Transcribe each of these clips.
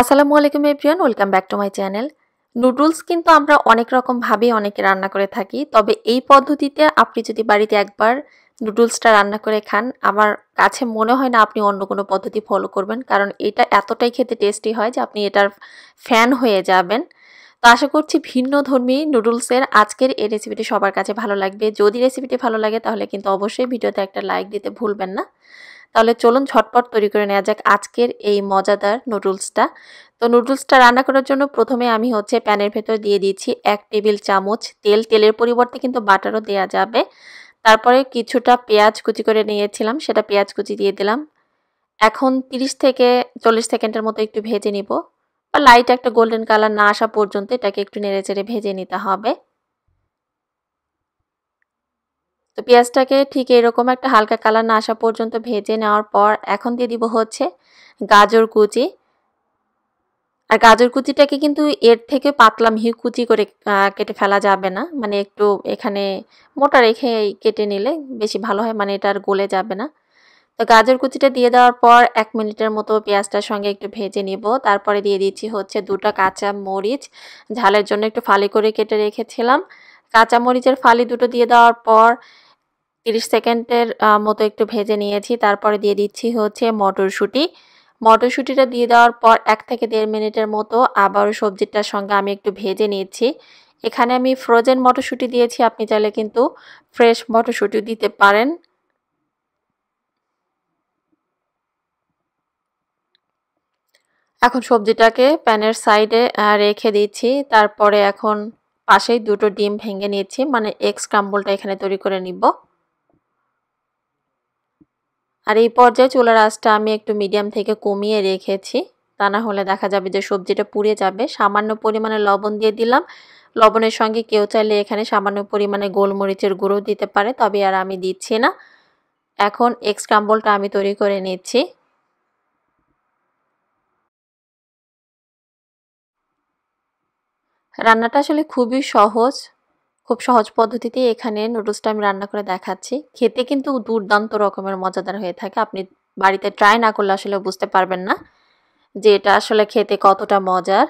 আসসালামু আলাইকুম everyone welcome back to my channel noodles কিন্তু আমরা অনেক ভাবে অনেকে রান্না করে থাকি তবে এই পদ্ধতিতে আপনি যদি বাড়িতে একবার নুডলসটা রান্না করে খান আমার কাছে মনে হয় না আপনি অন্য কোনো পদ্ধতি ফলো করবেন কারণ এটা এতটাই খেতে টেস্টি হয় যে আপনি এটার ফ্যান হয়ে যাবেন তো আশা করছি ভিন্ন ধর্মী নুডলসের আজকের এই রেসিপিটি সবার কাছে ভালো লাগবে যদি রেসিপিটি ভালো লাগে তাহলে কিন্তু অবশ্যই ভিডিওতে একটা লাইক দিতে ভুলবেন না তাহলে চলুন ঝটপট তৈরি করে নেওয়া যাক আজকের এই মজাদার নুডলসটা তো নুডলসটা রান্না করার জন্য প্রথমে আমি হচ্ছে প্যানের ভেতর দিয়ে দিয়েছি এক টেবিল চামচ তেল তেলের পরিবর্তে কিন্তু বাটারও দেয়া যাবে তারপরে কিছুটা পেঁয়াজ কুচি করে নিয়েছিলাম সেটা পেঁয়াজ কুচি দিয়ে দিলাম এখন 30 থেকে চল্লিশ সেকেন্ডের মতো একটু ভেজে নিব বা লাইট একটা গোল্ডেন কালার না আসা পর্যন্ত এটাকে একটু নেড়ে চেড়ে ভেজে নিতে হবে তো পেঁয়াজটাকে ঠিক এরকম একটা হালকা কালার না আসা পর্যন্ত ভেজে নেওয়ার পর এখন দিয়ে দিব হচ্ছে গাজর কুচি আর গাজর কুচিটাকে কিন্তু এর থেকে পাতলা মিহি কুচি করে কেটে ফেলা যাবে না মানে একটু এখানে মোটা রেখে কেটে নিলে বেশি ভালো হয় মানে এটা আর গলে যাবে না তো গাজর কুচিটা দিয়ে দেওয়ার পর এক মিনিটের মতো পেঁয়াজটার সঙ্গে একটু ভেজে নিব তারপরে দিয়ে দিচ্ছি হচ্ছে দুটো কাঁচা মরিচ ঝালের জন্য একটু ফালি করে কেটে রেখেছিলাম কাঁচা মরিচের ফালি দুটো দিয়ে দেওয়ার পর 30 সেকেন্ডের মতো একটু ভেজে নিয়েছি তারপরে দিয়ে দিচ্ছি হচ্ছে মটরশুঁটি মটরশুঁটিটা দিয়ে দেওয়ার পর এক থেকে দেড় মিনিটের মতো আবার সবজিটার সঙ্গে আমি একটু ভেজে নিয়েছি এখানে আমি ফ্রোজেন মটরশুঁটি দিয়েছি আপনি চাইলে কিন্তু ফ্রেশ মটরশুঁটি দিতে পারেন এখন সবজিটাকে প্যানের সাইডে রেখে দিচ্ছি তারপরে এখন পাশেই দুটো ডিম ভেঙে নিয়েছি মানে এক্স ক্রাম্বলটা এখানে তৈরি করে নিব আর এই পর্যায়ে চুলার আঁচটা আমি একটু মিডিয়াম থেকে কমিয়ে রেখেছি তা না হলে দেখা যাবে যে সবজিটা পুড়ে যাবে সামান্য পরিমাণে লবণ দিয়ে দিলাম লবণের সঙ্গে কেউ চাইলে এখানে সামান্য পরিমাণে গোলমরিচের গুঁড়ো দিতে পারে তবে আর আমি দিচ্ছি না এখন এক্স আমি তৈরি করে নিচ্ছি রান্নাটা আসলে খুবই সহজ খুব সহজ পদ্ধতিতে এখানে নুডলসটা আমি রান্না করে দেখাচ্ছি খেতে কিন্তু দুর্দান্ত রকমের মজাদার হয়ে থাকে আপনি বাড়িতে ট্রাই না করলে আসলে বুঝতে পারবেন না যে এটা আসলে খেতে কতটা মজার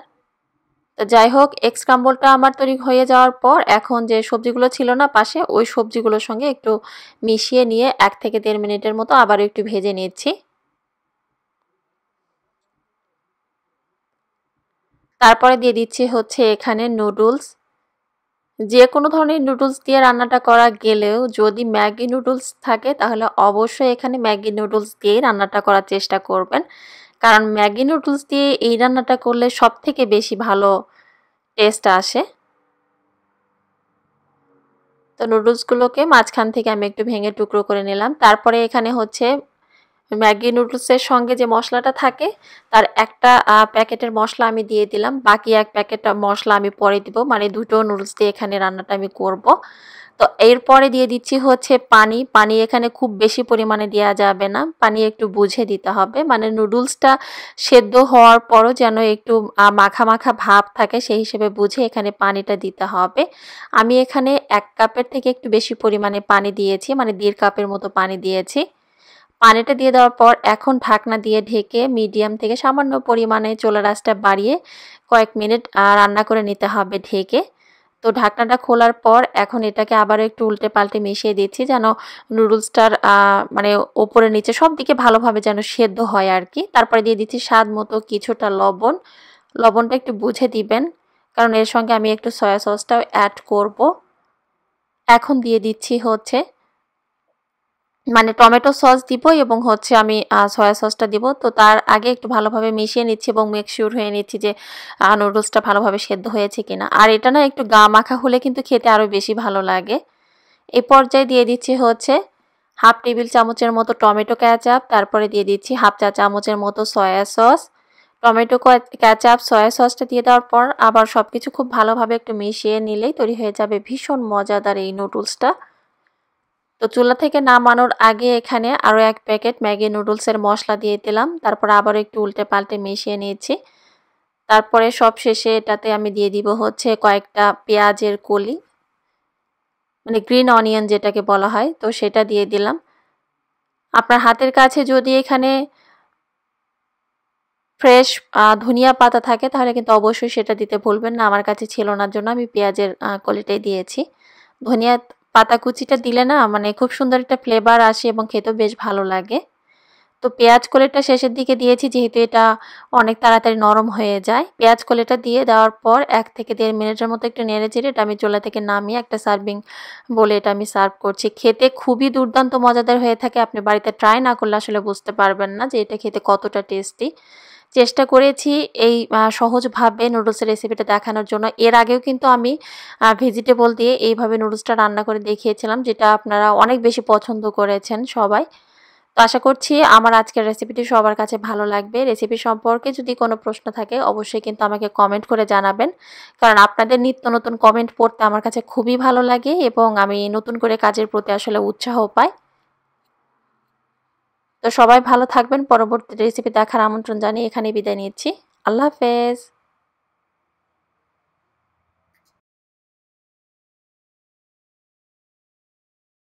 তো যাই হোক এক্স কাম্বলটা আমার তৈরি হয়ে যাওয়ার পর এখন যে সবজিগুলো ছিল না পাশে ওই সবজিগুলোর সঙ্গে একটু মিশিয়ে নিয়ে এক থেকে দেড় মিনিটের মতো আবার একটু ভেজে নিচ্ছি তারপরে দিয়ে দিচ্ছি হচ্ছে এখানে নুডলস যে কোনো ধরনের নুডলস দিয়ে রান্নাটা করা গেলেও যদি ম্যাগি নুডলস থাকে তাহলে অবশ্যই এখানে ম্যাগি নুডলস দিয়েই রান্নাটা করার চেষ্টা করবেন কারণ ম্যাগি নুডলস দিয়ে এই রান্নাটা করলে সব থেকে বেশি ভালো টেস্ট আসে তো নুডলসগুলোকে মাঝখান থেকে আমি একটু ভেঙে টুকরো করে নিলাম তারপরে এখানে হচ্ছে ম্যাগি নুডলসের সঙ্গে যে মশলাটা থাকে তার একটা প্যাকেটের মশলা আমি দিয়ে দিলাম বাকি এক প্যাকেটটা মশলা আমি পরে দিব মানে দুটো নুডলস দিয়ে এখানে রান্নাটা আমি করব তো এরপরে দিয়ে দিচ্ছি হচ্ছে পানি পানি এখানে খুব বেশি পরিমাণে দেওয়া যাবে না পানি একটু বুঝে দিতে হবে মানে নুডলসটা সেদ্ধ হওয়ার পরও যেন একটু মাখা মাখা ভাব থাকে সেই হিসেবে বুঝে এখানে পানিটা দিতে হবে আমি এখানে এক কাপের থেকে একটু বেশি পরিমাণে পানি দিয়েছি মানে দেড় কাপের মতো পানি দিয়েছি পানিটা দিয়ে দেওয়ার পর এখন ঢাকনা দিয়ে ঢেকে মিডিয়াম থেকে সামান্য পরিমাণে চোলা রাসটা বাড়িয়ে কয়েক মিনিট রান্না করে নিতে হবে ঢেকে তো ঢাকনাটা খোলার পর এখন এটাকে আবার একটু উল্টে পাল্টে মিশিয়ে দিচ্ছি যেন নুডলসটার মানে ওপরে নিচে সব দিকে ভালোভাবে যেন সেদ্ধ হয় আর কি তারপরে দিয়ে দিচ্ছি স্বাদ মতো কিছুটা লবণ লবণটা একটু বুঝে দিবেন কারণ এর সঙ্গে আমি একটু সয়া সসটাও অ্যাড করব এখন দিয়ে দিচ্ছি হচ্ছে মানে টমেটো সস দিব এবং হচ্ছে আমি সয়া সসটা দিব তো তার আগে একটু ভালোভাবে মিশিয়ে নিচ্ছি এবং মেকশিওর হয়ে নিচ্ছি যে নুডলসটা ভালোভাবে সেদ্ধ হয়েছে কিনা আর এটা না একটু গা মাখা হলে কিন্তু খেতে আরও বেশি ভালো লাগে এ পর্যায়ে দিয়ে দিচ্ছি হচ্ছে হাফ টেবিল চামচের মতো টমেটো ক্যাচাপ তারপরে দিয়ে দিচ্ছি হাফ চা চামচের মতো soy sauce tomato ketchup soy সসটা দিয়ে দেওয়ার পর আবার সব কিছু খুব ভালোভাবে একটু মিশিয়ে নিলেই তৈরি হয়ে যাবে ভীষণ মজাদার এই নুডলসটা তো চুলা থেকে নামানোর আগে এখানে আরও এক প্যাকেট ম্যাগি নুডলসের মশলা দিয়ে দিলাম তারপর আবার একটু উল্টে পাল্টে মিশিয়ে নিয়েছি তারপরে সব শেষে এটাতে আমি দিয়ে দিব হচ্ছে কয়েকটা পেঁয়াজের কলি মানে গ্রিন অনিয়ন যেটাকে বলা হয় তো সেটা দিয়ে দিলাম আপনার হাতের কাছে যদি এখানে ফ্রেশ ধনিয়া পাতা থাকে তাহলে কিন্তু অবশ্যই সেটা দিতে ভুলবেন না আমার কাছে ছিল না জন্য আমি পেঁয়াজের কলিটাই দিয়েছি ধনিয়া পাতা কুচিটা দিলে না মানে খুব সুন্দর একটা ফ্লেভার আসে এবং খেতেও বেশ ভালো লাগে তো পেঁয়াজ কলেটা শেষের দিকে দিয়েছি যেহেতু এটা অনেক তাড়াতাড়ি নরম হয়ে যায় পেঁয়াজ কলেটা দিয়ে দেওয়ার পর এক থেকে দেড় মিনিটের মতো একটু নেড়ে চেড়ে এটা আমি চোলা থেকে নামিয়ে একটা সার্ভিং বলে এটা আমি সার্ভ করছি খেতে খুবই দুর্দান্ত মজাদার হয়ে থাকে আপনি বাড়িতে ট্রাই না করলে আসলে বুঝতে পারবেন না যে এটা খেতে কতটা টেস্টি চেষ্টা করেছি এই সহজভাবে নুডলসের রেসিপিটা দেখানোর জন্য এর আগেও কিন্তু আমি ভেজিটেবল দিয়ে এইভাবে নুডলসটা রান্না করে দেখিয়েছিলাম যেটা আপনারা অনেক বেশি পছন্দ করেছেন সবাই তো আশা করছি আমার আজকের রেসিপিটি সবার কাছে ভালো লাগবে রেসিপি সম্পর্কে যদি কোনো প্রশ্ন থাকে অবশ্যই কিন্তু আমাকে কমেন্ট করে জানাবেন কারণ আপনাদের নিত্য নতুন কমেন্ট পড়তে আমার কাছে খুবই ভালো লাগে এবং আমি নতুন করে কাজের প্রতি আসলে উৎসাহ পাই তো সবাই ভালো থাকবেন পরবর্তী রেসিপি দেখার আমন্ত্রণ জানিয়ে এখানে বিদায় নিচ্ছি আল্লাহ হাফেজ